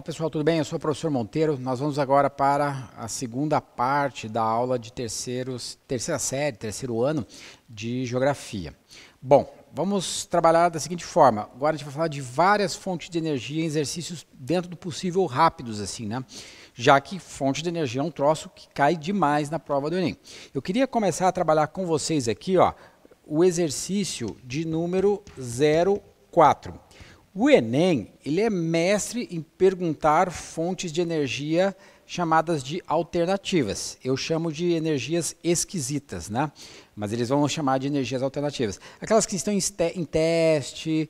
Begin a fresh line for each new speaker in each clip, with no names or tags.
Olá pessoal, tudo bem? Eu sou o professor Monteiro. Nós vamos agora para a segunda parte da aula de terceiros, terceira série, terceiro ano de Geografia. Bom, vamos trabalhar da seguinte forma. Agora a gente vai falar de várias fontes de energia em exercícios dentro do possível rápidos, assim, né? Já que fonte de energia é um troço que cai demais na prova do Enem. Eu queria começar a trabalhar com vocês aqui, ó, o exercício de número 04. O Enem, ele é mestre em perguntar fontes de energia chamadas de alternativas. Eu chamo de energias esquisitas, né? Mas eles vão chamar de energias alternativas. Aquelas que estão em, te em teste,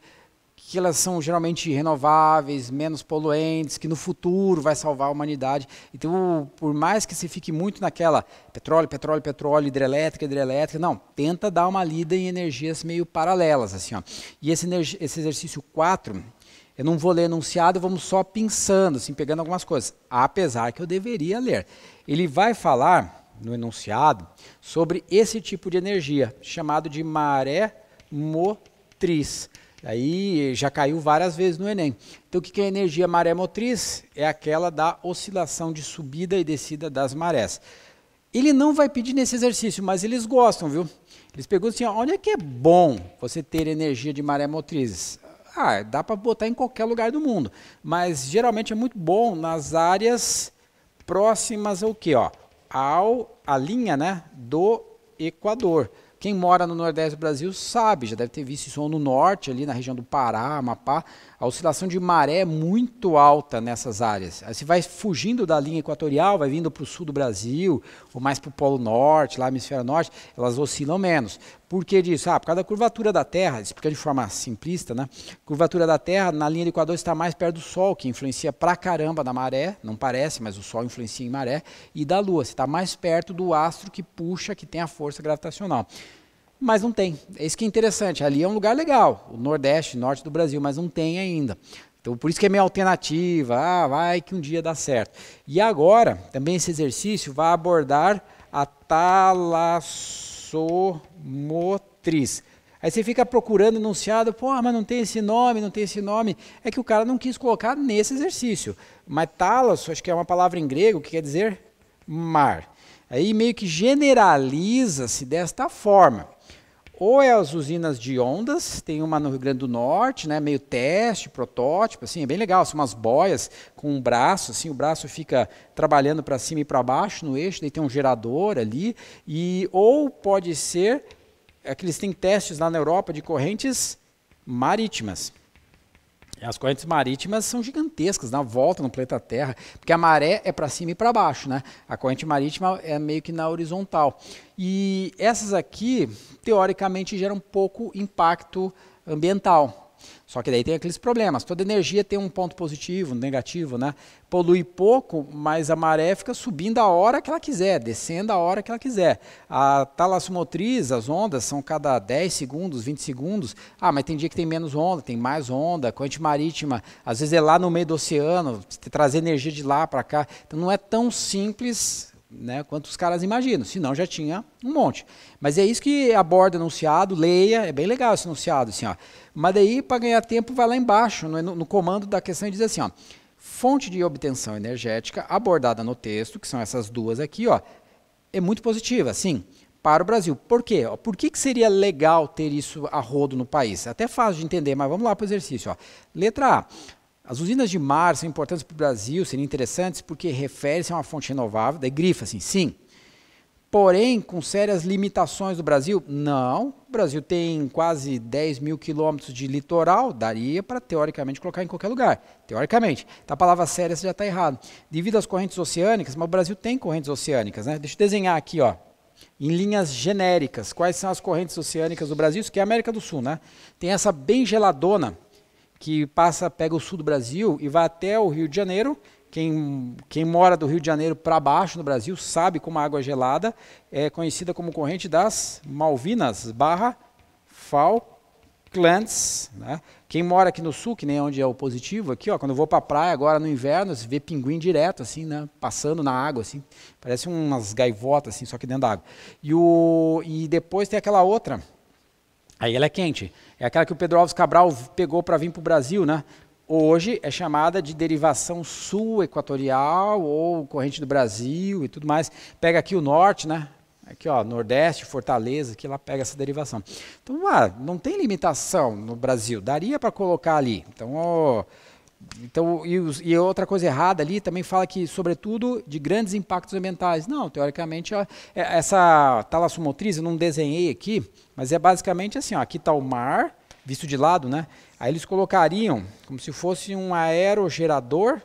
que elas são geralmente renováveis, menos poluentes, que no futuro vai salvar a humanidade. Então, por mais que se fique muito naquela petróleo, petróleo, petróleo, hidrelétrica, hidrelétrica, não, tenta dar uma lida em energias meio paralelas, assim, ó. E esse, esse exercício 4, eu não vou ler enunciado, vamos só pensando, assim, pegando algumas coisas, apesar que eu deveria ler. Ele vai falar no enunciado sobre esse tipo de energia, chamado de maré motriz Aí já caiu várias vezes no Enem. Então, o que é a energia maré motriz? É aquela da oscilação de subida e descida das marés. Ele não vai pedir nesse exercício, mas eles gostam, viu? Eles perguntam assim: onde é que é bom você ter energia de maré motriz. Ah, dá para botar em qualquer lugar do mundo, mas geralmente é muito bom nas áreas próximas ao que, ó, ao a linha, né, do Equador. Quem mora no Nordeste do Brasil sabe, já deve ter visto isso no norte, ali na região do Pará, Amapá. A oscilação de maré é muito alta nessas áreas. Aí você vai fugindo da linha equatorial, vai vindo para o sul do Brasil, ou mais para o Polo Norte, lá na Hemisfério Norte, elas oscilam menos. Por que disso? Ah, por causa da curvatura da Terra, explicando de forma simplista, né? curvatura da Terra na linha do Equador está mais perto do Sol, que influencia pra caramba na maré, não parece, mas o Sol influencia em maré, e da Lua, você está mais perto do astro que puxa, que tem a força gravitacional mas não tem. É isso que é interessante. Ali é um lugar legal, o Nordeste, Norte do Brasil, mas não tem ainda. Então, por isso que é minha alternativa. Ah, vai que um dia dá certo. E agora, também esse exercício vai abordar a talassomotriz. Aí você fica procurando enunciado, pô, ah, mas não tem esse nome, não tem esse nome. É que o cara não quis colocar nesse exercício. Mas talas, acho que é uma palavra em grego que quer dizer mar. Aí meio que generaliza-se desta forma. Ou é as usinas de ondas, tem uma no Rio Grande do Norte, né, meio teste, protótipo, assim, é bem legal, são umas boias com um braço, assim, o braço fica trabalhando para cima e para baixo no eixo, daí tem um gerador ali, e ou pode ser, é eles têm testes lá na Europa de correntes marítimas. As correntes marítimas são gigantescas, na volta no planeta Terra, porque a maré é para cima e para baixo, né? A corrente marítima é meio que na horizontal. E essas aqui, teoricamente, geram pouco impacto ambiental. Só que daí tem aqueles problemas. Toda energia tem um ponto positivo, negativo, né? Polui pouco, mas a maré fica subindo a hora que ela quiser, descendo a hora que ela quiser. A talassomotriz, as ondas são cada 10 segundos, 20 segundos. Ah, mas tem dia que tem menos onda, tem mais onda. Corrente marítima, às vezes é lá no meio do oceano, trazer energia de lá para cá. Então não é tão simples né, os caras imaginam, senão já tinha um monte. Mas é isso que aborda anunciado, leia, é bem legal esse anunciado, assim, ó. Mas daí, para ganhar tempo, vai lá embaixo, no, no, comando da questão e diz assim, ó, fonte de obtenção energética abordada no texto, que são essas duas aqui, ó, é muito positiva, sim, para o Brasil. Por quê? Por que, que seria legal ter isso a rodo no país? Até fácil de entender, mas vamos lá para o exercício, ó. Letra A. As usinas de mar são importantes para o Brasil, seriam interessantes porque refere-se a uma fonte renovável, daí grifa assim, sim. Porém, com sérias limitações do Brasil? Não. O Brasil tem quase 10 mil quilômetros de litoral, daria para, teoricamente, colocar em qualquer lugar. Teoricamente. Então, a palavra séria já está errado. Devido às correntes oceânicas, mas o Brasil tem correntes oceânicas, né? Deixa eu desenhar aqui, ó. Em linhas genéricas, quais são as correntes oceânicas do Brasil? Isso que é a América do Sul, né? Tem essa bem geladona, que passa, pega o sul do Brasil e vai até o Rio de Janeiro. Quem, quem mora do Rio de Janeiro para baixo no Brasil sabe como a água é gelada é conhecida como corrente das Malvinas, barra Falklands. Né? Quem mora aqui no sul, que nem é onde é o positivo, aqui, ó, quando eu vou para a praia agora no inverno, você vê pinguim direto, assim, né, passando na água, assim, parece umas gaivotas, assim, só que dentro da água. E, o, e depois tem aquela outra, Aí ela é quente. É aquela que o Pedro Alves Cabral pegou para vir para o Brasil, né? Hoje é chamada de derivação sul-equatorial ou corrente do Brasil e tudo mais. Pega aqui o norte, né? Aqui, ó, Nordeste, Fortaleza, que ela pega essa derivação. Então, ah, não tem limitação no Brasil. Daria para colocar ali. Então, ó. Oh, então, e, os, e, outra coisa errada ali também fala que, sobretudo, de grandes impactos ambientais. Não, teoricamente, é, essa essa talassomotriz, eu não desenhei aqui, mas é basicamente assim, ó, aqui está o mar, visto de lado, né? Aí eles colocariam como se fosse um aerogerador,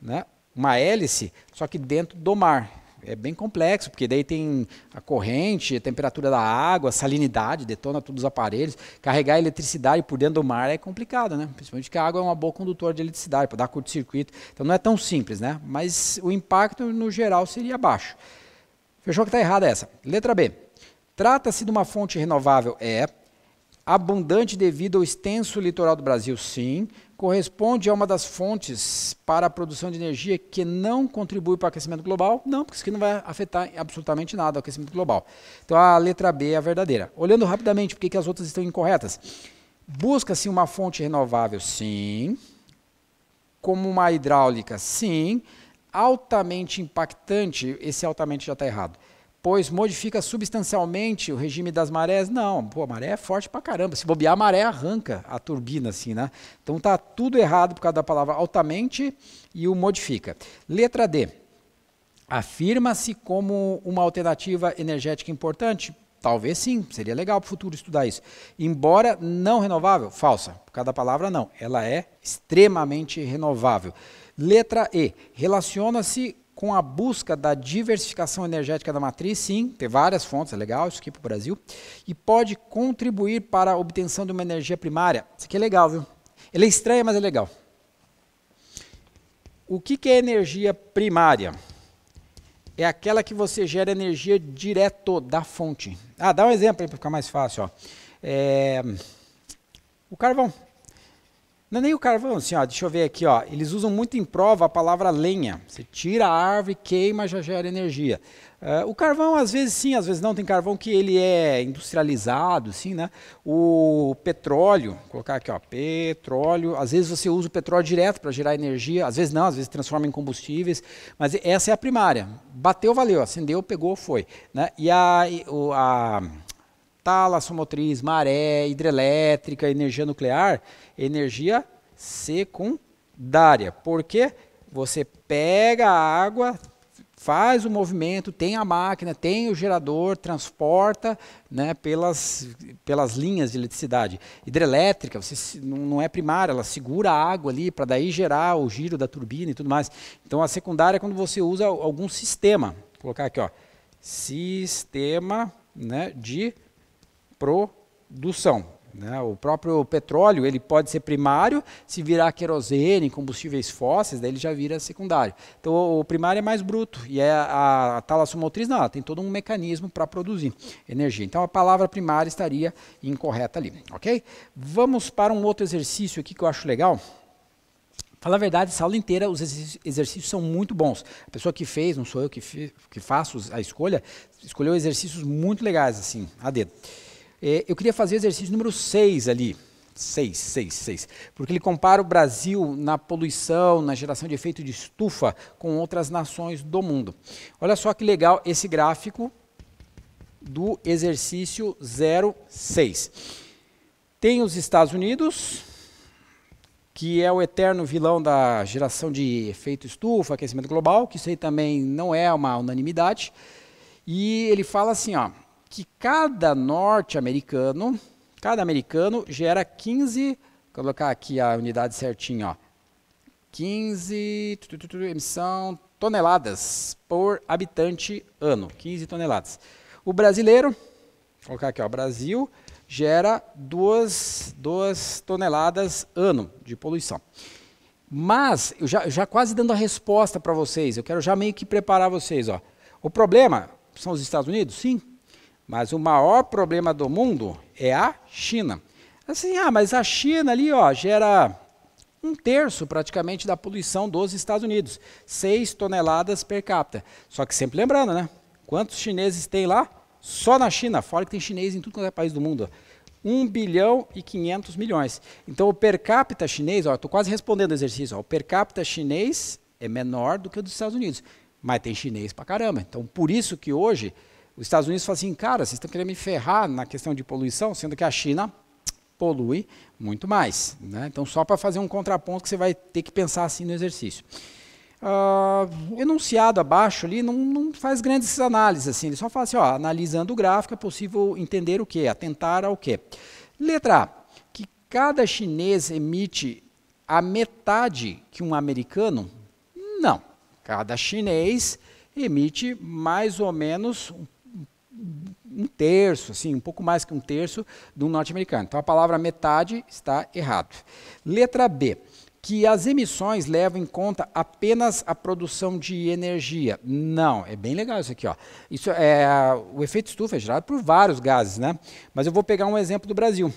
né? uma hélice, só que dentro do mar é bem complexo, porque daí tem a corrente, a temperatura da água, a salinidade, detona todos os aparelhos. Carregar eletricidade por dentro do mar é complicado, né? Principalmente que a água é uma boa condutora de eletricidade, para dar curto-circuito. Então não é tão simples, né? Mas o impacto no geral seria baixo. Fechou que está errada essa. Letra B. Trata-se de uma fonte renovável? É. Abundante devido ao extenso litoral do Brasil? Sim corresponde a uma das fontes para a produção de energia que não contribui para o aquecimento global? Não, porque isso aqui não vai afetar absolutamente nada o aquecimento global. Então a letra B é a verdadeira. Olhando rapidamente por que as outras estão incorretas. Busca-se uma fonte renovável? Sim. Como uma hidráulica? Sim. Altamente impactante? Esse altamente já está errado modifica substancialmente o regime das marés. Não, pô, a maré é forte pra caramba. Se bobear, a maré arranca a turbina, assim, né? Então tá tudo errado por causa da palavra altamente e o modifica. Letra D. Afirma-se como uma alternativa energética importante? Talvez sim, seria legal para o futuro estudar isso. Embora não renovável, falsa. Por causa da palavra não, ela é extremamente renovável. Letra E. Relaciona-se com a busca da diversificação energética da matriz, sim, ter várias fontes, é legal, isso aqui para o Brasil, e pode contribuir para a obtenção de uma energia primária. Isso aqui é legal, viu? Ele é estranho, mas é legal. O que, que é energia primária? É aquela que você gera energia direto da fonte. Ah, dá um exemplo aí para ficar mais fácil. Ó. É... O carvão. Não é nem o carvão assim, ó, deixa eu ver aqui, ó. Eles usam muito em prova a palavra lenha. Você tira a árvore, queima, já gera energia. Uh, o carvão, às vezes sim, às vezes não. Tem carvão que ele é industrializado, sim, né? O petróleo, vou colocar aqui, ó, petróleo. Às vezes você usa o petróleo direto para gerar energia, às vezes não, às vezes transforma em combustíveis. Mas essa é a primária. Bateu, valeu, acendeu, pegou, foi. Né? E a, a tala motriz, maré, hidrelétrica, energia nuclear, energia secundária. Porque você pega a água, faz o movimento, tem a máquina, tem o gerador, transporta né, pelas, pelas linhas de eletricidade. Hidrelétrica, você não é primária, ela segura a água ali para daí gerar o giro da turbina e tudo mais. Então a secundária é quando você usa algum sistema. Vou colocar aqui, ó, sistema né, de produção. Né? O próprio petróleo ele pode ser primário, se virar querosene, combustíveis fósseis, daí ele já vira secundário. Então o primário é mais bruto e é a, a talassomotriz não, ela tem todo um mecanismo para produzir energia. Então a palavra primária estaria incorreta ali, ok? Vamos para um outro exercício aqui que eu acho legal. Falar a verdade, essa aula inteira os exercícios são muito bons. A pessoa que fez, não sou eu que, que faço a escolha, escolheu exercícios muito legais assim, a dedo. É, eu queria fazer o exercício número 6 ali. 6, 6, 6. Porque ele compara o Brasil na poluição, na geração de efeito de estufa com outras nações do mundo. Olha só que legal esse gráfico do exercício 06. Tem os Estados Unidos, que é o eterno vilão da geração de efeito estufa, aquecimento global, que isso aí também não é uma unanimidade. E ele fala assim, ó, que cada norte-americano, cada americano gera 15, vou colocar aqui a unidade certinha, ó, 15 tu, tu, tu, emissão toneladas por habitante ano, 15 toneladas. O brasileiro, vou colocar aqui, ó, Brasil gera 2 toneladas ano de poluição. Mas, eu já, já quase dando a resposta para vocês, eu quero já meio que preparar vocês. Ó. O problema são os Estados Unidos? Sim, mas o maior problema do mundo é a China. Assim, ah, mas a China ali, ó, gera um terço praticamente da poluição dos Estados Unidos, 6 toneladas per capita. Só que sempre lembrando, né? Quantos chineses tem lá? Só na China, fora que tem chinês em tudo quanto é país do mundo. 1 bilhão e 500 milhões. Então o per capita chinês, ó, estou quase respondendo o exercício, ó, o per capita chinês é menor do que o dos Estados Unidos, mas tem chinês pra caramba. Então por isso que hoje os Estados Unidos falam assim, cara, vocês estão querendo me ferrar na questão de poluição, sendo que a China polui muito mais. Né? Então, só para fazer um contraponto que você vai ter que pensar assim no exercício. Uh, enunciado abaixo ali não, não, faz grandes análises assim, ele só fala assim, ó, analisando o gráfico é possível entender o que, atentar ao que. Letra A, que cada chinês emite a metade que um americano? Não, cada chinês emite mais ou menos um um terço, assim, um pouco mais que um terço do norte-americano. Então a palavra metade está errado. Letra B que as emissões levam em conta apenas a produção de energia. Não, é bem legal isso aqui. Ó. Isso é, o efeito estufa é gerado por vários gases, né? Mas eu vou pegar um exemplo do Brasil.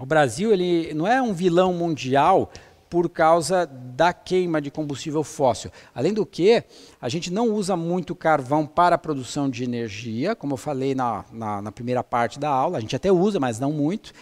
O Brasil ele não é um vilão mundial por causa da queima de combustível fóssil. Além do que, a gente não usa muito carvão para a produção de energia, como eu falei na, na, na primeira parte da aula, a gente até usa, mas não muito.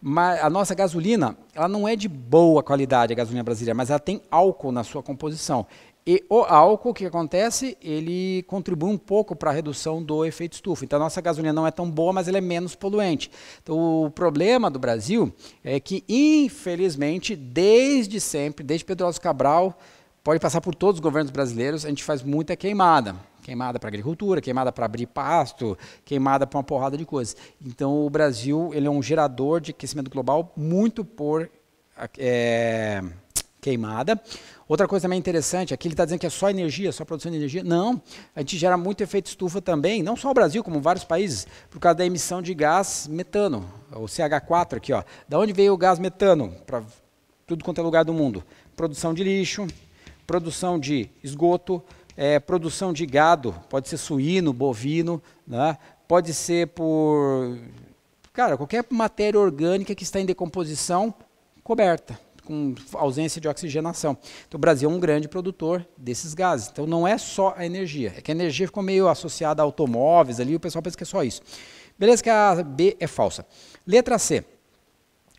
Mas a nossa gasolina, ela não é de boa qualidade, a gasolina brasileira, mas ela tem álcool na sua composição. E o álcool, o que acontece? Ele contribui um pouco para a redução do efeito estufa. Então, a nossa gasolina não é tão boa, mas ela é menos poluente. Então, o problema do Brasil é que, infelizmente, desde sempre, desde Pedro Alves Cabral, pode passar por todos os governos brasileiros, a gente faz muita queimada. Queimada para agricultura, queimada para abrir pasto, queimada para uma porrada de coisas. Então, o Brasil ele é um gerador de aquecimento global muito por é, queimada. Outra coisa também interessante, aqui ele está dizendo que é só energia, só produção de energia. Não, a gente gera muito efeito estufa também, não só o Brasil, como vários países, por causa da emissão de gás metano, o CH4 aqui. Ó. Da onde veio o gás metano? Para tudo quanto é lugar do mundo. Produção de lixo, produção de esgoto, é, produção de gado, pode ser suíno, bovino, né? pode ser por... Cara, qualquer matéria orgânica que está em decomposição, coberta com ausência de oxigenação. Então, o Brasil é um grande produtor desses gases. Então, não é só a energia. É que a energia ficou meio associada a automóveis ali, o pessoal pensa que é só isso. Beleza que a B é falsa. Letra C.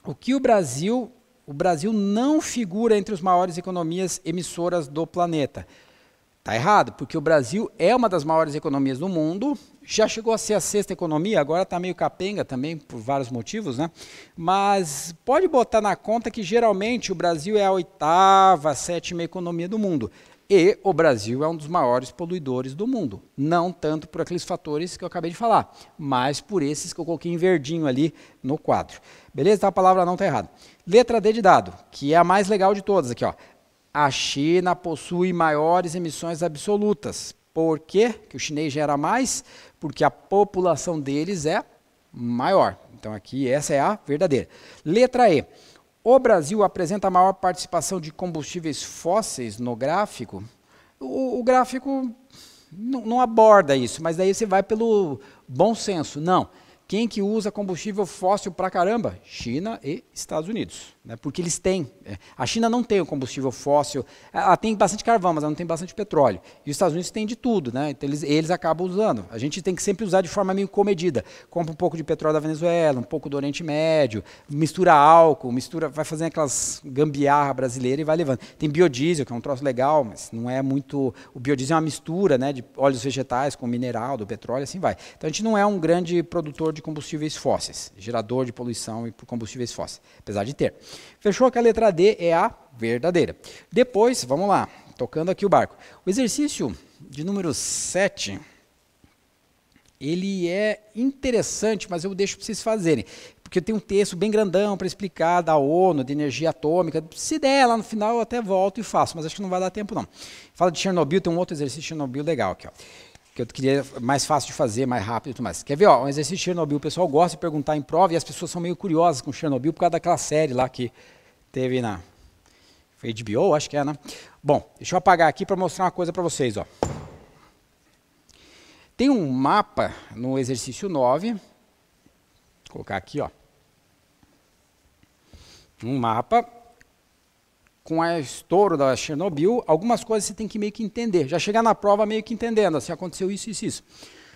O que o Brasil... O Brasil não figura entre as maiores economias emissoras do planeta. Está errado, porque o Brasil é uma das maiores economias do mundo já chegou a ser a sexta economia, agora está meio capenga também, por vários motivos, né? Mas pode botar na conta que geralmente o Brasil é a oitava, sétima economia do mundo. E o Brasil é um dos maiores poluidores do mundo. Não tanto por aqueles fatores que eu acabei de falar, mas por esses que eu coloquei em verdinho ali no quadro. Beleza? Então a palavra não está errada. Letra D de dado, que é a mais legal de todas aqui. Ó. A China possui maiores emissões absolutas. Por quê? Que o chinês gera mais porque a população deles é maior. Então aqui essa é a verdadeira. Letra E. O Brasil apresenta a maior participação de combustíveis fósseis no gráfico. O, o gráfico não, não, aborda isso, mas daí você vai pelo bom senso. Não. Quem que usa combustível fóssil pra caramba? China e Estados Unidos né, porque eles têm. É, a China não tem o combustível fóssil, ela tem bastante carvão, mas ela não tem bastante petróleo. E os Estados Unidos têm de tudo, né, então eles, eles acabam usando. A gente tem que sempre usar de forma meio comedida. Compra um pouco de petróleo da Venezuela, um pouco do Oriente Médio, mistura álcool, mistura, vai fazendo aquelas gambiarra brasileira e vai levando. Tem biodiesel, que é um troço legal, mas não é muito. O biodiesel é uma mistura né, de óleos vegetais com mineral, do petróleo, assim vai. Então a gente não é um grande produtor de combustíveis fósseis, gerador de poluição e combustíveis fósseis, apesar de ter. Fechou que a letra D é a verdadeira. Depois, vamos lá, tocando aqui o barco. O exercício de número 7, ele é interessante, mas eu deixo para vocês fazerem. Porque tem um texto bem grandão para explicar da ONU, de energia atômica. Se der lá no final, eu até volto e faço, mas acho que não vai dar tempo não. Fala de Chernobyl, tem um outro exercício de Chernobyl legal aqui. Ó que eu queria mais fácil de fazer, mais rápido e tudo mais. Quer ver, ó, um exercício de Chernobyl, o pessoal gosta de perguntar em prova e as pessoas são meio curiosas com Chernobyl por causa daquela série lá que teve na foi HBO, acho que é, né? Bom, deixa eu apagar aqui para mostrar uma coisa para vocês, ó. Tem um mapa no exercício 9. Vou colocar aqui, ó. Um mapa com o estouro da Chernobyl, algumas coisas você tem que meio que entender. Já chegar na prova meio que entendendo, assim, aconteceu isso, isso, isso.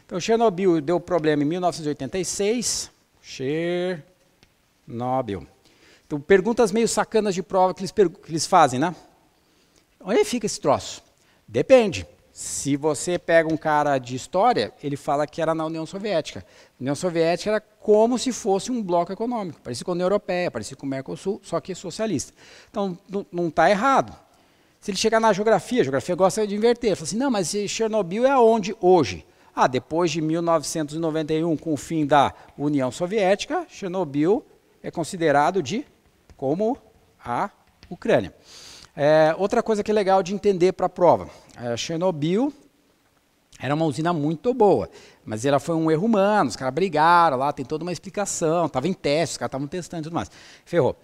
Então, Chernobyl deu problema em 1986. Chernobyl. Então, perguntas meio sacanas de prova que eles, que eles fazem, né? Onde fica esse troço? Depende. Se você pega um cara de história, ele fala que era na União Soviética. A União Soviética era como se fosse um bloco econômico, Parecia com a União Europeia, parecia com o Mercosul, só que socialista. Então, não está errado. Se ele chegar na geografia, a geografia gosta de inverter, fala assim, não, mas Chernobyl é onde hoje? Ah, depois de 1991, com o fim da União Soviética, Chernobyl é considerado de como a Ucrânia. É, outra coisa que é legal de entender para a prova: é, Chernobyl era uma usina muito boa, mas ela foi um erro humano, os caras brigaram lá, tem toda uma explicação, estava em teste, os caras estavam testando e tudo mais. Ferrou.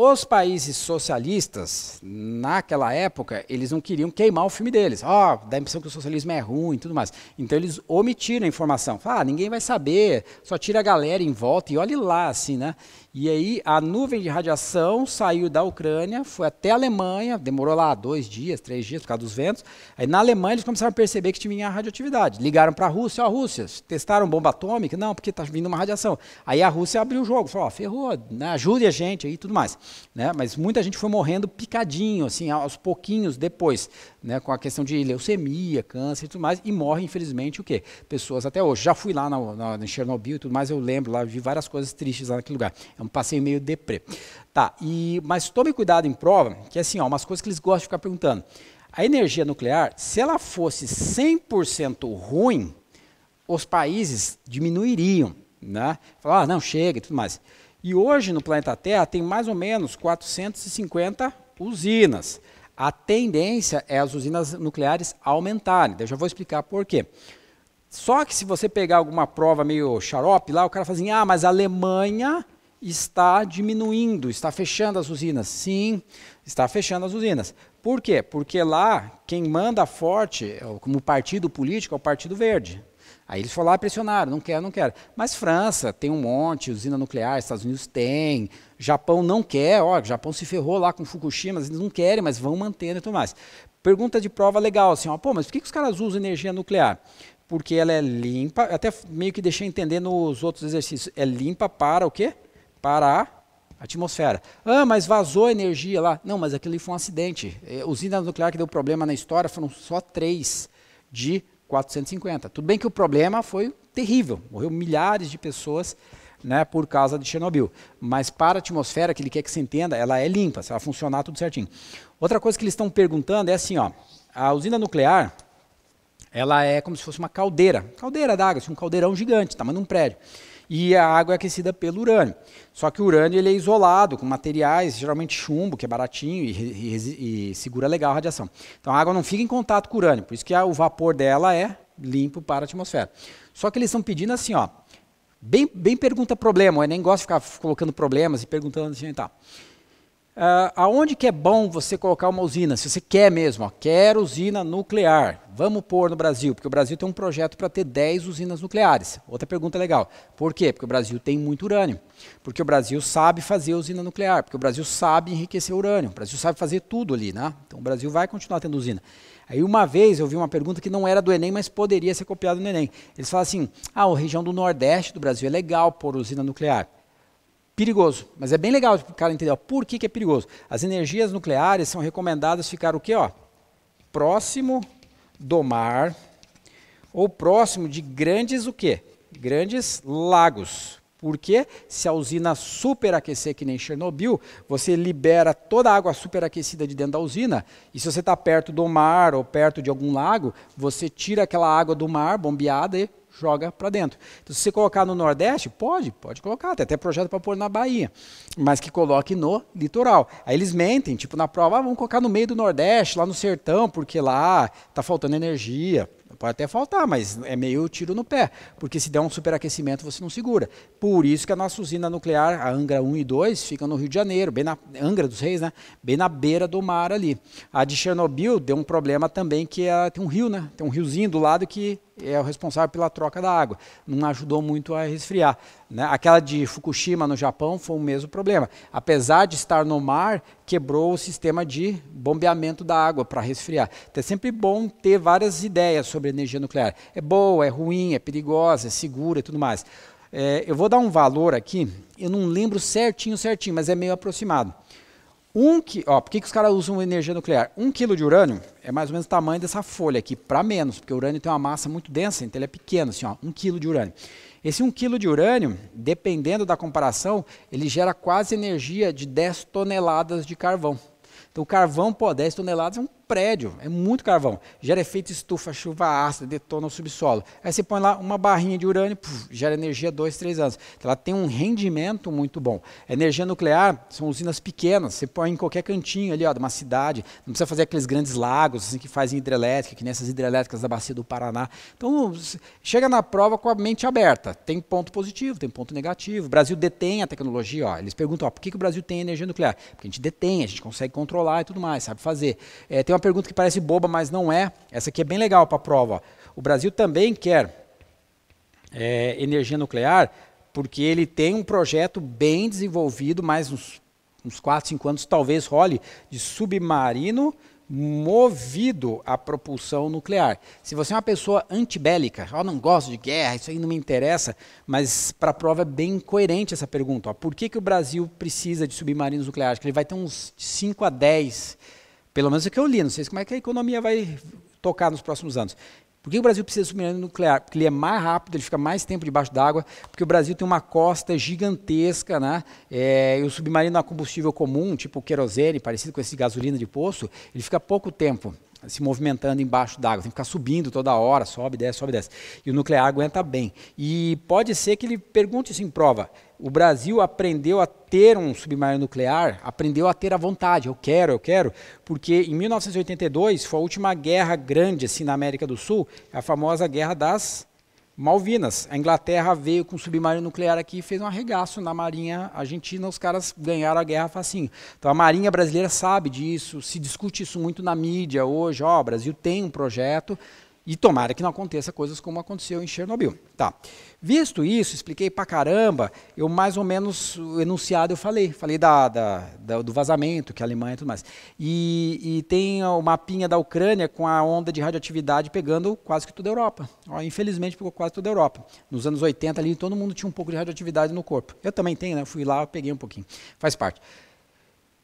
Os países socialistas, naquela época, eles não queriam queimar o filme deles. Ó, oh, dá a impressão que o socialismo é ruim e tudo mais. Então eles omitiram a informação. ah, ninguém vai saber, só tira a galera em volta e olhe lá, assim, né? E aí a nuvem de radiação saiu da Ucrânia, foi até a Alemanha, demorou lá dois dias, três dias por causa dos ventos. Aí na Alemanha eles começaram a perceber que tinha radioatividade. Ligaram para a Rússia, ó, oh, Rússia, testaram bomba atômica? Não, porque está vindo uma radiação. Aí a Rússia abriu o jogo, falou, ó, oh, ferrou, né? ajude a gente aí e tudo mais né? Mas muita gente foi morrendo picadinho, assim, aos pouquinhos depois, né? Com a questão de leucemia, câncer e tudo mais, e morre, infelizmente, o quê? Pessoas até hoje. Já fui lá na, na, em Chernobyl e tudo mais, eu lembro lá, vi várias coisas tristes lá naquele lugar. É um passeio meio deprê. Tá, e, mas tome cuidado em prova, que é assim, ó, umas coisas que eles gostam de ficar perguntando. A energia nuclear, se ela fosse 100% ruim, os países diminuiriam, né? Falar, ah, não, chega e tudo mais. E hoje no planeta Terra tem mais ou menos 450 usinas. A tendência é as usinas nucleares aumentarem. Eu já vou explicar por quê. Só que se você pegar alguma prova meio xarope lá, o cara fala assim: ah, mas a Alemanha está diminuindo, está fechando as usinas. Sim, está fechando as usinas. Por quê? Porque lá quem manda forte, é como partido político, é o Partido Verde. Aí eles foram lá e pressionaram, não quer, não quer. Mas França tem um monte, usina nuclear, Estados Unidos tem, Japão não quer, ó, Japão se ferrou lá com Fukushima, eles não querem, mas vão mantendo e tudo mais. Pergunta de prova legal, assim, ó, pô, mas por que, que os caras usam energia nuclear? Porque ela é limpa, até meio que deixei entender nos outros exercícios, é limpa para o quê? Para a atmosfera. Ah, mas vazou energia lá. Não, mas aquilo foi um acidente. É, usina nuclear que deu problema na história foram só três de 450. Tudo bem que o problema foi terrível, morreu milhares de pessoas né, por causa de Chernobyl. Mas para a atmosfera, que ele quer que se entenda, ela é limpa, se ela funcionar tudo certinho. Outra coisa que eles estão perguntando é assim, ó, a usina nuclear, ela é como se fosse uma caldeira, caldeira d'água, assim, um caldeirão gigante, tamanho de um prédio e a água é aquecida pelo urânio. Só que o urânio ele é isolado com materiais, geralmente chumbo, que é baratinho e, e, e segura legal a radiação. Então a água não fica em contato com o urânio, por isso que a, o vapor dela é limpo para a atmosfera. Só que eles estão pedindo assim, ó, bem, bem pergunta problema, Eu nem gosto de ficar colocando problemas e perguntando assim e tal. Tá. Uh, aonde que é bom você colocar uma usina? Se você quer mesmo, ó, quer usina nuclear, vamos pôr no Brasil, porque o Brasil tem um projeto para ter 10 usinas nucleares. Outra pergunta legal. Por quê? Porque o Brasil tem muito urânio. Porque o Brasil sabe fazer usina nuclear, porque o Brasil sabe enriquecer urânio, o Brasil sabe fazer tudo ali, né? Então o Brasil vai continuar tendo usina. Aí uma vez eu vi uma pergunta que não era do Enem, mas poderia ser copiada no Enem. Eles falam assim: ah, a região do Nordeste do Brasil é legal pôr usina nuclear perigoso. Mas é bem legal o cara entender ó, por que, que é perigoso. As energias nucleares são recomendadas ficar o quê? Ó? Próximo do mar ou próximo de grandes o quê? Grandes lagos. Porque se a usina superaquecer que nem Chernobyl, você libera toda a água superaquecida de dentro da usina. E se você está perto do mar ou perto de algum lago, você tira aquela água do mar bombeada e joga para dentro. Então, se você colocar no Nordeste, pode, pode colocar, tem até projeto para pôr na Bahia, mas que coloque no litoral. Aí eles mentem, tipo na prova, ah, vamos colocar no meio do Nordeste, lá no sertão, porque lá está faltando energia. Pode até faltar, mas é meio tiro no pé, porque se der um superaquecimento você não segura. Por isso que a nossa usina nuclear, a Angra 1 e 2, fica no Rio de Janeiro, bem na Angra dos Reis, né? Bem na beira do mar ali. A de Chernobyl deu um problema também que ela é, tem um rio, né? Tem um riozinho do lado que é o responsável pela troca da água. Não ajudou muito a resfriar. Né? Aquela de Fukushima, no Japão, foi o mesmo problema. Apesar de estar no mar, quebrou o sistema de bombeamento da água para resfriar. Então é sempre bom ter várias ideias sobre energia nuclear. É boa, é ruim, é perigosa, é segura e tudo mais. É, eu vou dar um valor aqui, eu não lembro certinho, certinho, mas é meio aproximado. Um que, ó, por que, que os caras usam energia nuclear? Um quilo de urânio é mais ou menos o tamanho dessa folha aqui, para menos, porque o urânio tem uma massa muito densa, então ele é pequeno, assim, ó, um quilo de urânio. Esse um quilo de urânio, dependendo da comparação, ele gera quase energia de 10 toneladas de carvão. Então o carvão, pô, 10 toneladas é um prédio, é muito carvão. Gera efeito estufa, chuva ácida, detona o subsolo. Aí você põe lá uma barrinha de urânio, puf, gera energia dois, três anos. Então, ela tem um rendimento muito bom. energia nuclear são usinas pequenas, você põe em qualquer cantinho ali, ó, de uma cidade. Não precisa fazer aqueles grandes lagos assim, que fazem hidrelétrica, que nessas hidrelétricas da bacia do Paraná. Então, chega na prova com a mente aberta. Tem ponto positivo, tem ponto negativo. O Brasil detém a tecnologia. Ó. Eles perguntam, ó, por que, que o Brasil tem energia nuclear? Porque a gente detém, a gente consegue controlar e tudo mais, sabe fazer. É, tem uma uma pergunta que parece boba, mas não é. Essa aqui é bem legal para a prova. O Brasil também quer é, energia nuclear porque ele tem um projeto bem desenvolvido, mais uns, uns 4, 5 anos, talvez role, de submarino movido à propulsão nuclear. Se você é uma pessoa antibélica, eu não gosto de guerra, isso aí não me interessa, mas para a prova é bem coerente essa pergunta. Ó, por que, que o Brasil precisa de submarinos nucleares? Que ele vai ter uns 5 a 10 pelo menos é o que eu li, não sei como é que a economia vai tocar nos próximos anos. Por que o Brasil precisa de submarino nuclear? Porque ele é mais rápido, ele fica mais tempo debaixo d'água, porque o Brasil tem uma costa gigantesca, né? É, e o submarino a combustível comum, tipo querosene, parecido com esse de gasolina de poço, ele fica pouco tempo se movimentando embaixo d'água, tem que ficar subindo toda hora, sobe, desce, sobe, desce. E o nuclear aguenta bem. E pode ser que ele pergunte isso em prova. O Brasil aprendeu a ter um submarino nuclear, aprendeu a ter a vontade, eu quero, eu quero, porque em 1982 foi a última guerra grande assim na América do Sul, a famosa guerra das Malvinas. A Inglaterra veio com um submarino nuclear aqui e fez um arregaço na Marinha Argentina. Os caras ganharam a guerra facinho. Então a Marinha brasileira sabe disso, se discute isso muito na mídia hoje. Ó, oh, o Brasil tem um projeto e tomara que não aconteça coisas como aconteceu em Chernobyl. Tá. Visto isso, expliquei pra caramba, eu mais ou menos, o enunciado eu falei, falei da, da, da do vazamento, que a Alemanha e tudo mais. E, e, tem o mapinha da Ucrânia com a onda de radioatividade pegando quase que toda a Europa. Ó, infelizmente pegou quase toda a Europa. Nos anos 80 ali, todo mundo tinha um pouco de radioatividade no corpo. Eu também tenho, né? fui lá, peguei um pouquinho. Faz parte.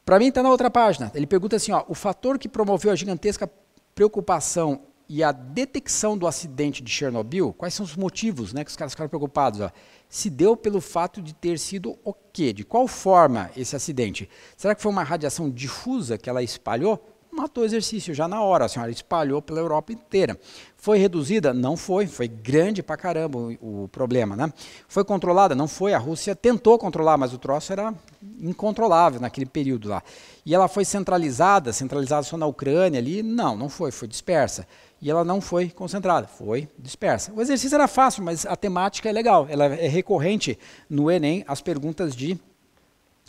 Para mim está na outra página. Ele pergunta assim, ó, o fator que promoveu a gigantesca preocupação e a detecção do acidente de Chernobyl, quais são os motivos né, que os caras ficaram preocupados? Ó, se deu pelo fato de ter sido o quê? De qual forma esse acidente? Será que foi uma radiação difusa que ela espalhou? Matou o exercício já na hora, a senhora espalhou pela Europa inteira. Foi reduzida? Não foi, foi grande pra caramba o, o problema, né? Foi controlada? Não foi, a Rússia tentou controlar, mas o troço era incontrolável naquele período lá. E ela foi centralizada, centralizada só na Ucrânia ali? Não, não foi, foi dispersa e ela não foi concentrada, foi dispersa. O exercício era fácil, mas a temática é legal. Ela é recorrente no Enem, as perguntas de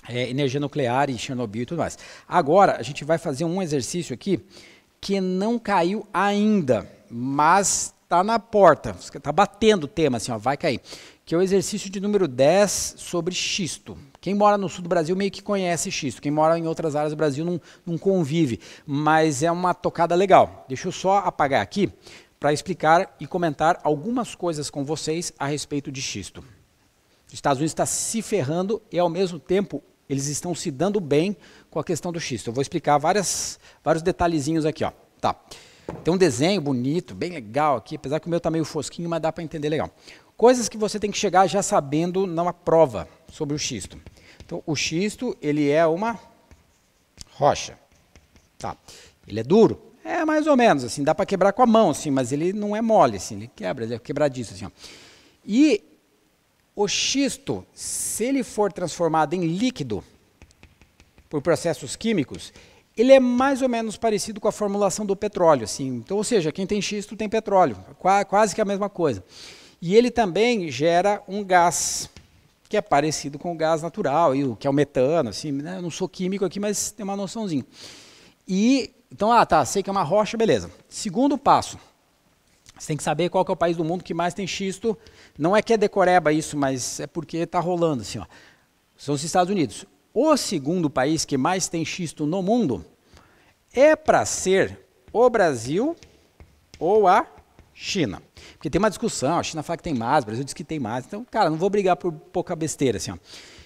é, energia nuclear e Chernobyl e tudo mais. Agora, a gente vai fazer um exercício aqui que não caiu ainda, mas está na porta, está batendo o tema, assim, ó, vai cair. Que é o exercício de número 10 sobre xisto. Quem mora no sul do Brasil meio que conhece xisto, quem mora em outras áreas do Brasil não, não convive, mas é uma tocada legal. Deixa eu só apagar aqui para explicar e comentar algumas coisas com vocês a respeito de xisto. Os Estados Unidos está se ferrando e, ao mesmo tempo, eles estão se dando bem com a questão do xisto. Eu vou explicar várias, vários detalhezinhos aqui. Ó. Tá. Tem um desenho bonito, bem legal aqui, apesar que o meu está meio fosquinho, mas dá para entender legal. Coisas que você tem que chegar já sabendo na prova sobre o xisto. Então, o xisto, ele é uma rocha. Tá. Ele é duro? É mais ou menos, assim, dá para quebrar com a mão, assim, mas ele não é mole, assim, ele quebra, ele é quebradiço, assim. Ó. E o xisto, se ele for transformado em líquido por processos químicos, ele é mais ou menos parecido com a formulação do petróleo, assim. Então, ou seja, quem tem xisto tem petróleo, quase que a mesma coisa. E ele também gera um gás que é parecido com o gás natural, e o que é o metano, assim, né? Eu não sou químico aqui, mas tem uma noçãozinha. E, então, ah, tá, sei que é uma rocha, beleza. Segundo passo, você tem que saber qual que é o país do mundo que mais tem xisto. Não é que é decoreba isso, mas é porque está rolando, assim, ó. São os Estados Unidos. O segundo país que mais tem xisto no mundo é para ser o Brasil ou a China. Porque tem uma discussão, a China fala que tem mais, o Brasil diz que tem mais. Então, cara, não vou brigar por pouca besteira. Assim, ó.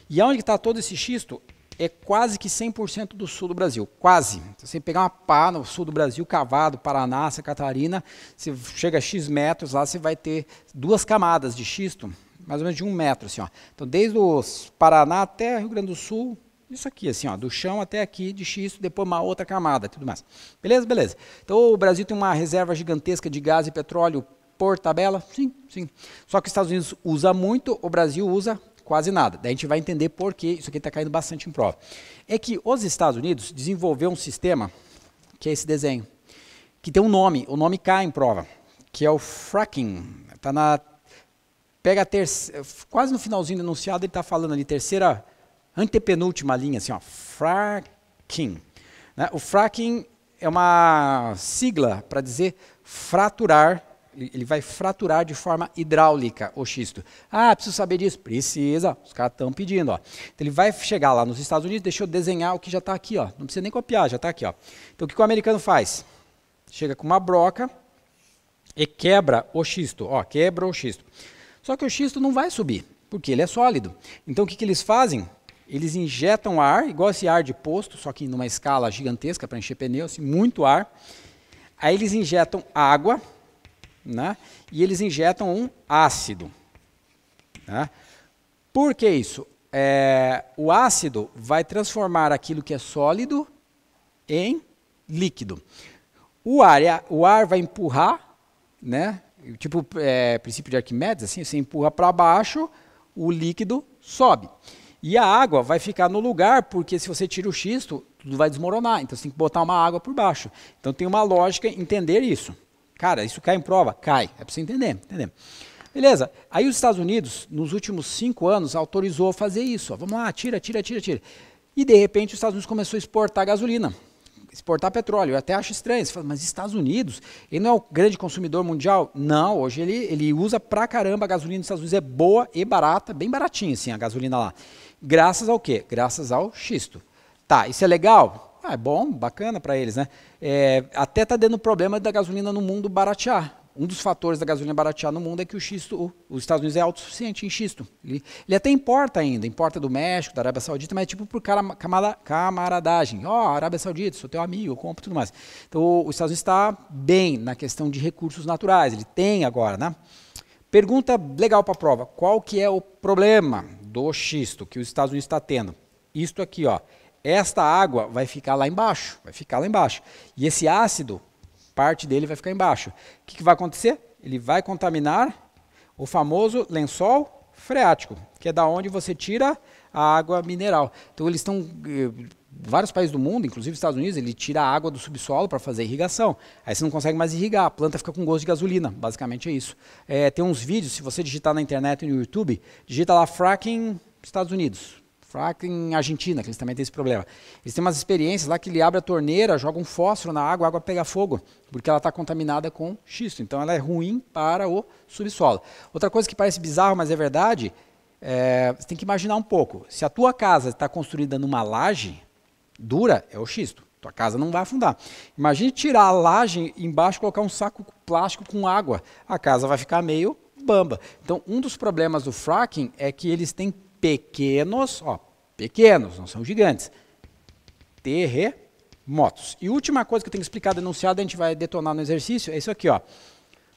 E onde está todo esse xisto? É quase que 100% do sul do Brasil, quase. Então, você pegar uma pá no sul do Brasil, cavado, Paraná, Santa Catarina, você chega a X metros lá, você vai ter duas camadas de xisto, mais ou menos de um metro. Assim, ó. Então, desde o Paraná até Rio Grande do Sul, isso aqui, assim, ó, do chão até aqui de xisto, depois uma outra camada, tudo mais. Beleza? Beleza. Então o Brasil tem uma reserva gigantesca de gás e petróleo por tabela? Sim, sim. Só que os Estados Unidos usa muito, o Brasil usa quase nada. Daí a gente vai entender por que isso aqui está caindo bastante em prova. É que os Estados Unidos desenvolveu um sistema, que é esse desenho, que tem um nome, o nome cai em prova, que é o fracking. Tá na. Pega a terceira. Quase no finalzinho do enunciado, ele está falando ali, terceira, antepenúltima linha, assim, ó. Fracking. Né? O fracking é uma sigla para dizer fraturar ele vai fraturar de forma hidráulica o xisto. Ah, preciso saber disso. Precisa, os caras estão pedindo. Ó. Então, ele vai chegar lá nos Estados Unidos, deixa eu desenhar o que já está aqui. Ó. Não precisa nem copiar, já está aqui. Ó. Então o que o americano faz? Chega com uma broca e quebra o xisto. Ó, quebra o xisto. Só que o xisto não vai subir, porque ele é sólido. Então o que, que eles fazem? Eles injetam ar, igual esse ar de posto, só que numa escala gigantesca para encher pneus, assim, muito ar. Aí eles injetam água né? e eles injetam um ácido. Né? Por que isso? É, o ácido vai transformar aquilo que é sólido em líquido. O ar, é, o ar vai empurrar, né? tipo é, princípio de Arquimedes, assim, você empurra para baixo, o líquido sobe. E a água vai ficar no lugar, porque se você tira o xisto, tudo vai desmoronar. Então você tem que botar uma água por baixo. Então tem uma lógica entender isso. Cara, isso cai em prova? Cai. É para você entender, entender. Beleza. Aí os Estados Unidos, nos últimos cinco anos, autorizou a fazer isso. Ó. Vamos lá, tira, tira, tira, tira. E de repente os Estados Unidos começou a exportar gasolina, exportar petróleo. Eu até acho estranho. Você fala, mas Estados Unidos, ele não é o grande consumidor mundial? Não, hoje ele, ele usa pra caramba a gasolina dos Estados Unidos. É boa e barata, bem baratinha assim a gasolina lá. Graças ao quê? Graças ao xisto. Tá, isso é legal? Ah, é bom, bacana para eles, né? É, até está dando problema da gasolina no mundo baratear. Um dos fatores da gasolina baratear no mundo é que o xisto, os Estados Unidos é autossuficiente em xisto. Ele, ele até importa ainda, importa do México, da Arábia Saudita, mas é tipo por cara, camada, camaradagem. Ó, oh, Arábia Saudita, sou teu amigo, eu compro tudo mais. Então, os Estados Unidos está bem na questão de recursos naturais, ele tem agora, né? Pergunta legal para a prova. Qual que é o problema do xisto que os Estados Unidos está tendo? Isto aqui, ó esta água vai ficar lá embaixo, vai ficar lá embaixo. E esse ácido, parte dele vai ficar embaixo. O que, que vai acontecer? Ele vai contaminar o famoso lençol freático, que é da onde você tira a água mineral. Então eles estão eh, vários países do mundo, inclusive Estados Unidos, ele tira a água do subsolo para fazer irrigação. Aí você não consegue mais irrigar, a planta fica com gosto de gasolina, basicamente é isso. É, tem uns vídeos, se você digitar na internet e no YouTube, digita lá fracking Estados Unidos, em Argentina, que eles também têm esse problema. Eles têm umas experiências lá que ele abre a torneira, joga um fósforo na água, a água pega fogo, porque ela está contaminada com xisto. Então ela é ruim para o subsolo. Outra coisa que parece bizarro, mas é verdade, é, você tem que imaginar um pouco. Se a tua casa está construída numa laje dura, é o xisto. Tua casa não vai afundar. Imagine tirar a laje embaixo e colocar um saco plástico com água. A casa vai ficar meio bamba. Então, um dos problemas do fracking é que eles têm pequenos, ó, pequenos, não são gigantes, terremotos. E última coisa que eu tenho que explicar, denunciado a gente vai detonar no exercício, é isso aqui, ó.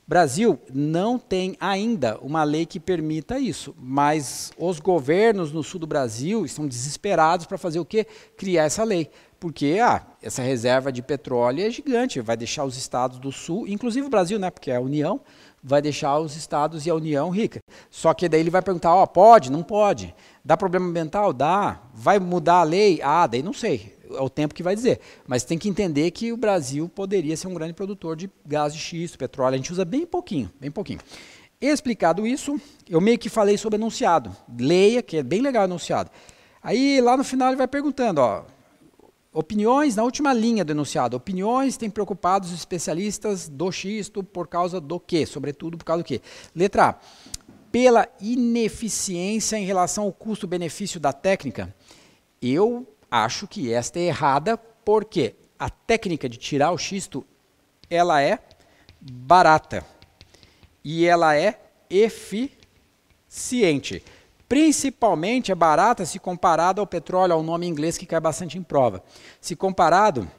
Brasil não tem ainda uma lei que permita isso, mas os governos no sul do Brasil estão desesperados para fazer o quê? Criar essa lei. Porque ah, essa reserva de petróleo é gigante, vai deixar os estados do sul, inclusive o Brasil, né, porque é a União, vai deixar os estados e a União rica. Só que daí ele vai perguntar, ó, oh, pode, não pode? Dá problema ambiental? Dá. Vai mudar a lei? Ah, daí não sei. É o tempo que vai dizer. Mas tem que entender que o Brasil poderia ser um grande produtor de gás de xisto, petróleo. A gente usa bem pouquinho, bem pouquinho. Explicado isso, eu meio que falei sobre enunciado. Leia, que é bem legal o enunciado. Aí lá no final ele vai perguntando, ó, Opiniões, na última linha do enunciado, opiniões têm preocupado os especialistas do xisto por causa do quê? Sobretudo por causa do quê? Letra A. Pela ineficiência em relação ao custo-benefício da técnica, eu acho que esta é errada porque a técnica de tirar o xisto ela é barata e ela é eficiente. Principalmente é barata se comparado ao petróleo, ao nome inglês que cai bastante em prova. Se comparado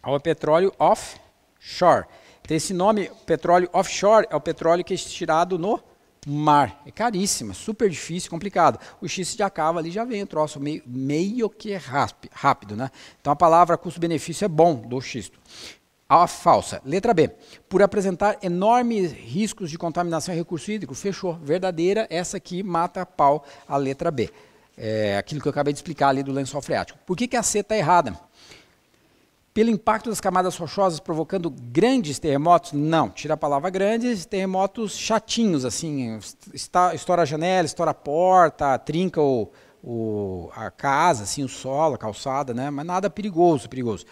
ao petróleo offshore. Então, esse nome, petróleo offshore, é o petróleo que é tirado no mar. É caríssimo, é super difícil, complicado. O X já acaba ali, já vem o troço meio, meio que rápido, né? Então a palavra custo-benefício é bom do X. A falsa. Letra B. Por apresentar enormes riscos de contaminação e recurso hídrico. Fechou. Verdadeira. Essa aqui mata a pau a letra B. É aquilo que eu acabei de explicar ali do lençol freático. Por que, que a C está errada? Pelo impacto das camadas rochosas provocando grandes terremotos? Não. Tira a palavra grandes, terremotos chatinhos, assim. Estoura a janela, estoura a porta, trinca o, o a casa, assim, o solo, a calçada, né? Mas nada perigoso, perigoso.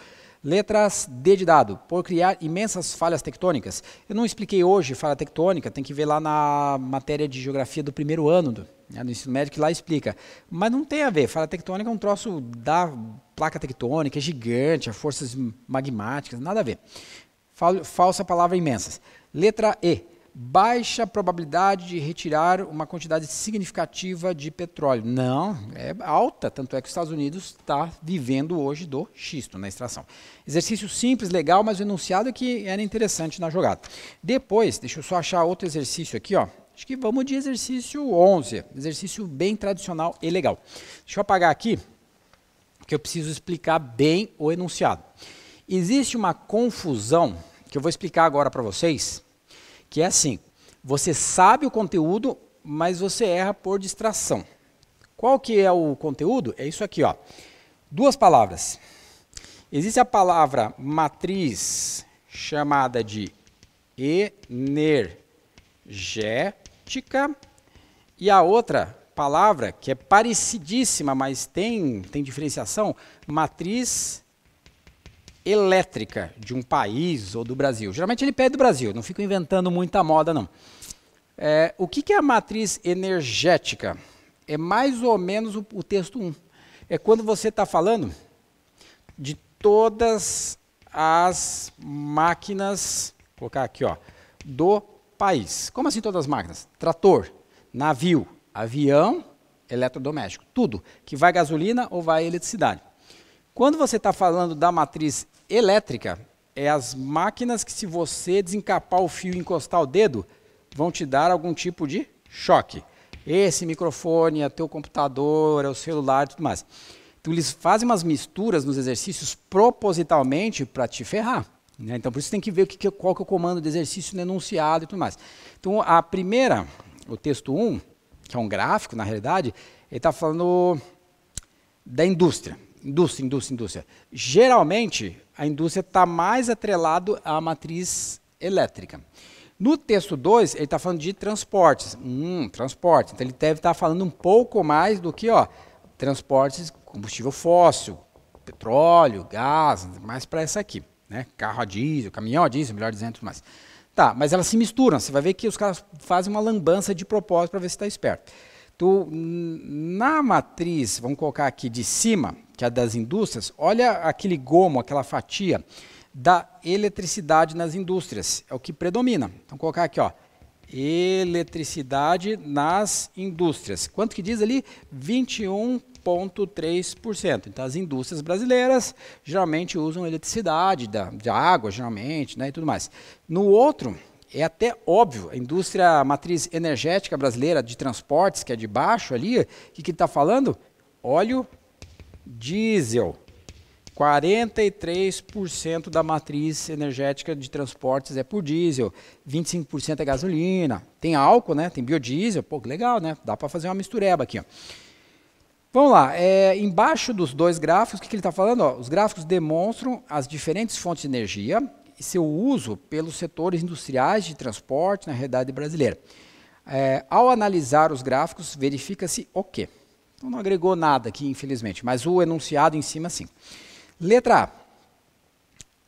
Letras D de dado, por criar imensas falhas tectônicas. Eu não expliquei hoje falha tectônica, tem que ver lá na matéria de geografia do primeiro ano do, né, do ensino médio, que lá explica. Mas não tem a ver, falha tectônica é um troço da placa tectônica, é gigante, é forças magmáticas, nada a ver. Falsa palavra imensas. Letra E, baixa probabilidade de retirar uma quantidade significativa de petróleo. Não, é alta, tanto é que os Estados Unidos está vivendo hoje do xisto na extração. Exercício simples, legal, mas o enunciado é que era interessante na jogada. Depois, deixa eu só achar outro exercício aqui, ó. Acho que vamos de exercício 11, exercício bem tradicional e legal. Deixa eu apagar aqui, que eu preciso explicar bem o enunciado. Existe uma confusão, que eu vou explicar agora para vocês, que é assim: você sabe o conteúdo, mas você erra por distração. Qual que é o conteúdo? É isso aqui, ó. Duas palavras. Existe a palavra matriz chamada de energética e a outra palavra que é parecidíssima, mas tem tem diferenciação, matriz elétrica de um país ou do Brasil. Geralmente ele pede do Brasil, não fico inventando muita moda, não. É, o que, que, é a matriz energética? É mais ou menos o, o texto 1. É quando você está falando de todas as máquinas, vou colocar aqui, ó, do país. Como assim todas as máquinas? Trator, navio, avião, eletrodoméstico, tudo que vai gasolina ou vai eletricidade. Quando você está falando da matriz Elétrica é as máquinas que, se você desencapar o fio e encostar o dedo, vão te dar algum tipo de choque. Esse microfone, é teu computador, é o celular e tudo mais. Então, eles fazem umas misturas nos exercícios propositalmente para te ferrar. Né? Então, por isso tem que ver que, qual que é o comando de exercício no enunciado e tudo mais. Então, a primeira, o texto 1, um, que é um gráfico, na realidade, ele está falando da indústria. Indústria, indústria, indústria. Geralmente, a indústria está mais atrelado à matriz elétrica. No texto 2, ele está falando de transportes. Hum, transporte. Então ele deve estar tá falando um pouco mais do que ó, transportes, combustível fóssil, petróleo, gás, mais para essa aqui. Né? Carro a diesel, caminhão a diesel, melhor dizendo, tudo mais. Tá, mas elas se misturam. Você vai ver que os caras fazem uma lambança de propósito para ver se está esperto. Tu, na matriz, vamos colocar aqui de cima, que é das indústrias, olha aquele gomo, aquela fatia da eletricidade nas indústrias. É o que predomina. Então, colocar aqui, ó, eletricidade nas indústrias. Quanto que diz ali? 21,3%. Então, as indústrias brasileiras geralmente usam eletricidade da, de água, geralmente, né, e tudo mais. No outro, é até óbvio, a indústria a matriz energética brasileira de transportes, que é de baixo ali, o que, que ele está falando? Óleo diesel. 43% da matriz energética de transportes é por diesel, 25% é gasolina, tem álcool, né? Tem biodiesel, pô, que legal, né? Dá para fazer uma mistureba aqui. Ó. Vamos lá, é, embaixo dos dois gráficos, o que, que ele está falando? Ó, os gráficos demonstram as diferentes fontes de energia, e seu uso pelos setores industriais de transporte na realidade brasileira. É, ao analisar os gráficos, verifica-se o quê? Então, não agregou nada aqui, infelizmente, mas o enunciado em cima sim. Letra A.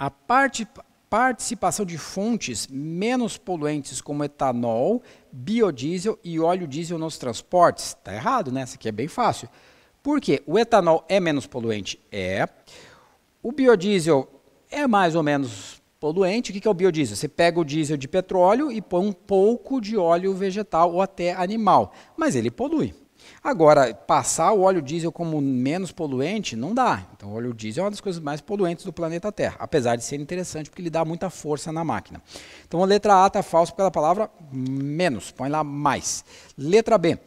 A parte, participação de fontes menos poluentes como etanol, biodiesel e óleo diesel nos transportes. Está errado, né? Isso aqui é bem fácil. Por quê? O etanol é menos poluente? É. O biodiesel é mais ou menos poluente. O que é o biodiesel? Você pega o diesel de petróleo e põe um pouco de óleo vegetal ou até animal, mas ele polui. Agora, passar o óleo diesel como menos poluente não dá. Então, o óleo diesel é uma das coisas mais poluentes do planeta Terra, apesar de ser interessante porque ele dá muita força na máquina. Então, a letra A está falsa pela palavra menos, põe lá mais. Letra B.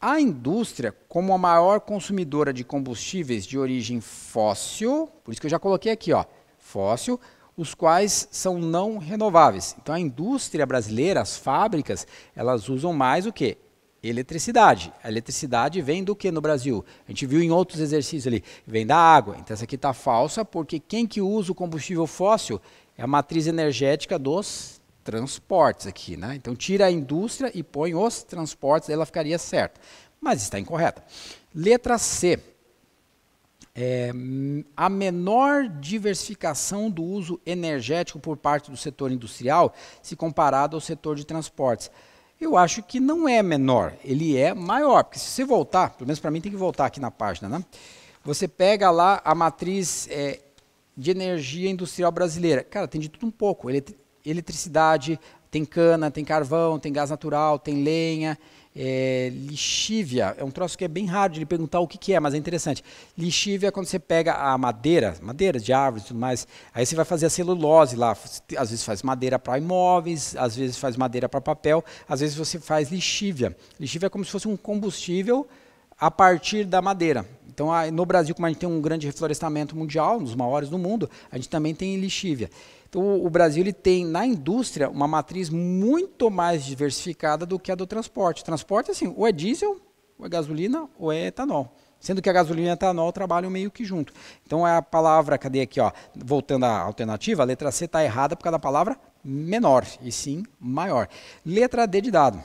A indústria, como a maior consumidora de combustíveis de origem fóssil, por isso que eu já coloquei aqui, ó, fóssil, os quais são não renováveis. Então a indústria brasileira, as fábricas, elas usam mais o que? Eletricidade. A eletricidade vem do que no Brasil? A gente viu em outros exercícios ali, vem da água. Então essa aqui está falsa, porque quem que usa o combustível fóssil é a matriz energética dos transportes aqui, né? Então tira a indústria e põe os transportes, ela ficaria certa, mas está incorreta. Letra C. É, a menor diversificação do uso energético por parte do setor industrial se comparado ao setor de transportes. Eu acho que não é menor, ele é maior, porque se você voltar, pelo menos para mim tem que voltar aqui na página, né? Você pega lá a matriz é, de energia industrial brasileira. Cara, tem de tudo um pouco. eletricidade, tem cana, tem carvão, tem gás natural, tem lenha. É, lixívia é um troço que é bem raro de lhe perguntar o que, que é, mas é interessante. Lixívia é quando você pega a madeira, madeira de árvores e tudo mais, aí você vai fazer a celulose lá. Às vezes faz madeira para imóveis, às vezes faz madeira para papel, às vezes você faz lixívia. Lixívia é como se fosse um combustível a partir da madeira. Então, no Brasil, como a gente tem um grande reflorestamento mundial, um dos maiores do mundo, a gente também tem lixívia. Então, o Brasil ele tem na indústria uma matriz muito mais diversificada do que a do transporte. O transporte, assim, ou é diesel, ou é gasolina, ou é etanol. Sendo que a gasolina e o etanol trabalham meio que junto. Então, é a palavra, cadê aqui, ó? Voltando à alternativa, a letra C está errada por causa da palavra menor, e sim maior. Letra D de dado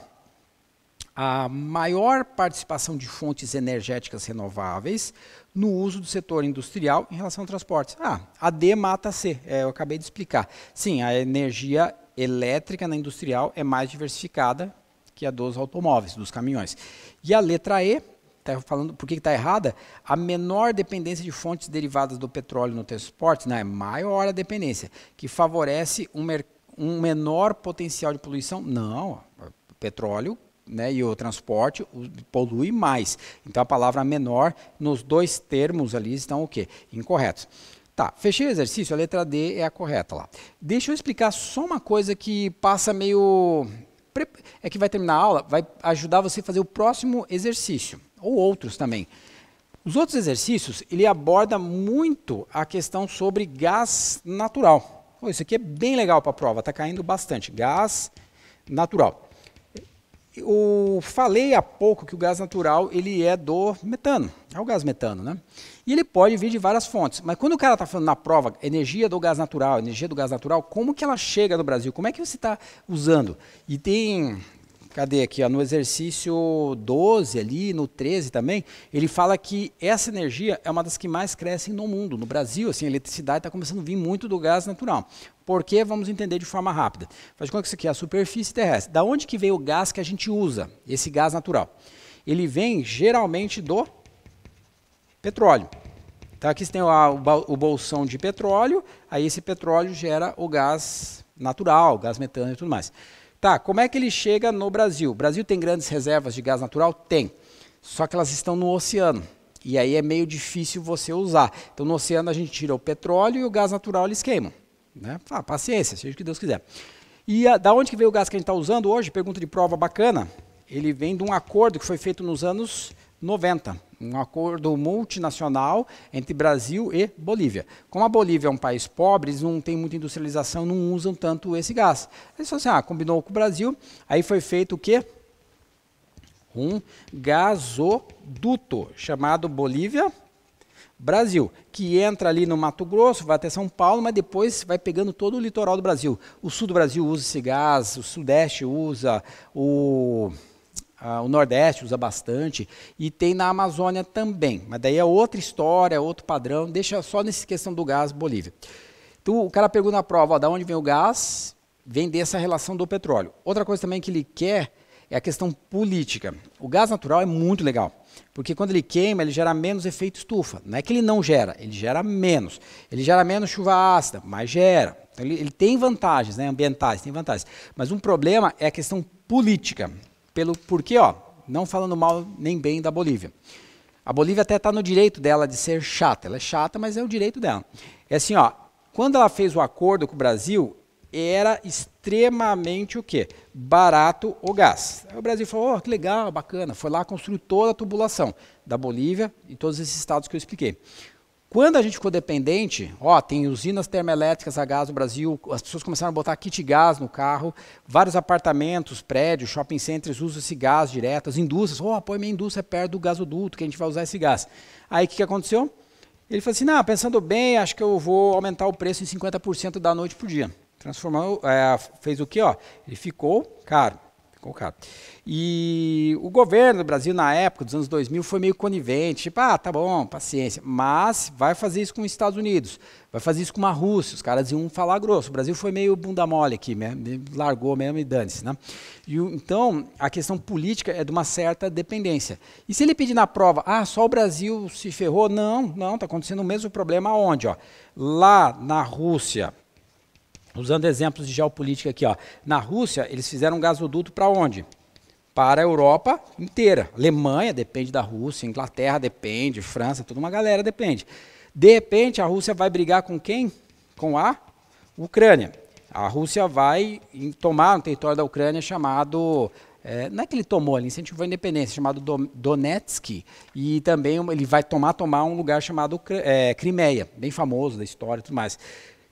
a maior participação de fontes energéticas renováveis no uso do setor industrial em relação ao transporte. Ah, a D mata C, é, eu acabei de explicar. Sim, a energia elétrica na industrial é mais diversificada que a dos automóveis, dos caminhões. E a letra E, tá falando por que está errada, a menor dependência de fontes derivadas do petróleo no transporte, né, é maior a dependência, que favorece um, um menor potencial de poluição. Não, petróleo né, e o transporte polui mais. Então a palavra menor, nos dois termos ali estão o quê? Incorretos. Tá, fechei o exercício, a letra D é a correta lá. Deixa eu explicar só uma coisa que passa meio. É que vai terminar a aula, vai ajudar você a fazer o próximo exercício, ou outros também. Os outros exercícios, ele aborda muito a questão sobre gás natural. Pô, isso aqui é bem legal para a prova, está caindo bastante. Gás natural eu falei há pouco que o gás natural ele é do metano, é o gás metano, né? E ele pode vir de várias fontes. Mas quando o cara está falando na prova energia do gás natural, energia do gás natural, como que ela chega no Brasil? Como é que você está usando? E tem cadê aqui, ó, no exercício 12 ali, no 13 também, ele fala que essa energia é uma das que mais crescem no mundo. No Brasil, assim, a eletricidade está começando a vir muito do gás natural. Por quê? Vamos entender de forma rápida. Faz conta que isso aqui é a superfície terrestre. Da onde que veio o gás que a gente usa, esse gás natural? Ele vem geralmente do petróleo. Tá, aqui você tem o bolsão de petróleo, aí esse petróleo gera o gás natural, gás metano e tudo mais. Tá, como é que ele chega no Brasil? O Brasil tem grandes reservas de gás natural? Tem. Só que elas estão no oceano. E aí é meio difícil você usar. Então no oceano a gente tira o petróleo e o gás natural eles queimam. Né? Ah, paciência, seja o que Deus quiser. E a, ah, da onde que veio o gás que a gente está usando hoje? Pergunta de prova bacana. Ele vem de um acordo que foi feito nos anos 90, um acordo multinacional entre Brasil e Bolívia. Como a Bolívia é um país pobre, eles não têm muita industrialização, não usam tanto esse gás. Eles falaram assim, ah, combinou com o Brasil, aí foi feito o quê? Um gasoduto chamado Bolívia Brasil, que entra ali no Mato Grosso, vai até São Paulo, mas depois vai pegando todo o litoral do Brasil. O sul do Brasil usa esse gás, o sudeste usa, o ah, o Nordeste usa bastante, e tem na Amazônia também. Mas daí é outra história, outro padrão. Deixa só nessa questão do gás Bolívia. Então, o cara pergunta na prova, ó, da onde vem o gás? Vem dessa relação do petróleo. Outra coisa também que ele quer é a questão política. O gás natural é muito legal, porque quando ele queima, ele gera menos efeito estufa. Não é que ele não gera, ele gera menos. Ele gera menos chuva ácida, mas gera. Então, ele, ele tem vantagens né, ambientais, tem vantagens. Mas um problema é a questão política pelo porquê, ó, não falando mal nem bem da Bolívia. A Bolívia até está no direito dela de ser chata. Ela é chata, mas é o direito dela. É assim, ó, quando ela fez o acordo com o Brasil, era extremamente o quê? Barato o gás. Aí o Brasil falou, oh, que legal, bacana. Foi lá, construiu toda a tubulação da Bolívia e todos esses estados que eu expliquei. Quando a gente ficou dependente, ó, tem usinas termoelétricas a gás no Brasil, as pessoas começaram a botar kit gás no carro, vários apartamentos, prédios, shopping centers usam esse gás direto, as indústrias, ó, oh, apoia minha indústria perto do gasoduto que a gente vai usar esse gás. Aí o que, que aconteceu? Ele falou assim, não, pensando bem, acho que eu vou aumentar o preço em 50% da noite por dia. Transformou, é, fez o quê, ó? Ele ficou caro, ficou caro. E o governo do Brasil, na época dos anos 2000, foi meio conivente, tipo, ah, tá bom, paciência, mas vai fazer isso com os Estados Unidos, vai fazer isso com a Rússia, os caras iam falar grosso. O Brasil foi meio bunda mole aqui, largou mesmo e dane-se. Né? E, então, a questão política é de uma certa dependência. E se ele pedir na prova, ah, só o Brasil se ferrou, não, não, está acontecendo o mesmo problema onde? Ó? Lá na Rússia, usando exemplos de geopolítica aqui, ó, na Rússia, eles fizeram um gasoduto para onde? para a Europa inteira. Alemanha depende da Rússia, Inglaterra depende, França, toda uma galera depende. De repente, a Rússia vai brigar com quem? Com a Ucrânia. A Rússia vai tomar um território da Ucrânia chamado. É, não é que ele tomou, ele incentivou a independência, chamado Donetsk. E também ele vai tomar, tomar um lugar chamado é, Crimeia, bem famoso da história e tudo mais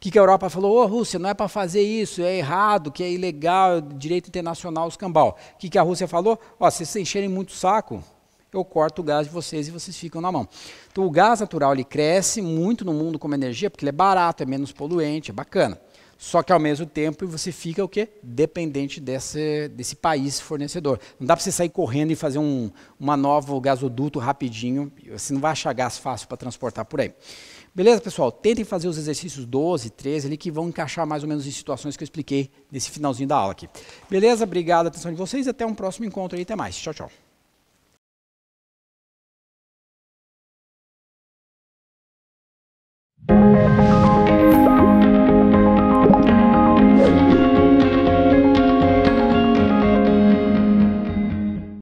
que, que a Europa falou, ô oh, Rússia, não é para fazer isso, é errado, que é ilegal, direito internacional, escambau. O que, que a Rússia falou? Ó, oh, se vocês encherem muito o saco, eu corto o gás de vocês e vocês ficam na mão. Então o gás natural ele cresce muito no mundo como energia, porque ele é barato, é menos poluente, é bacana. Só que ao mesmo tempo você fica o quê? Dependente desse, desse país fornecedor. Não dá para você sair correndo e fazer um uma novo gasoduto rapidinho. Você não vai achar gás fácil para transportar por aí. Beleza, pessoal? Tentem fazer os exercícios 12, 13 ali que vão encaixar mais ou menos em situações que eu expliquei nesse finalzinho da aula aqui. Beleza? Obrigado a atenção de vocês até um próximo encontro e até mais. Tchau, tchau.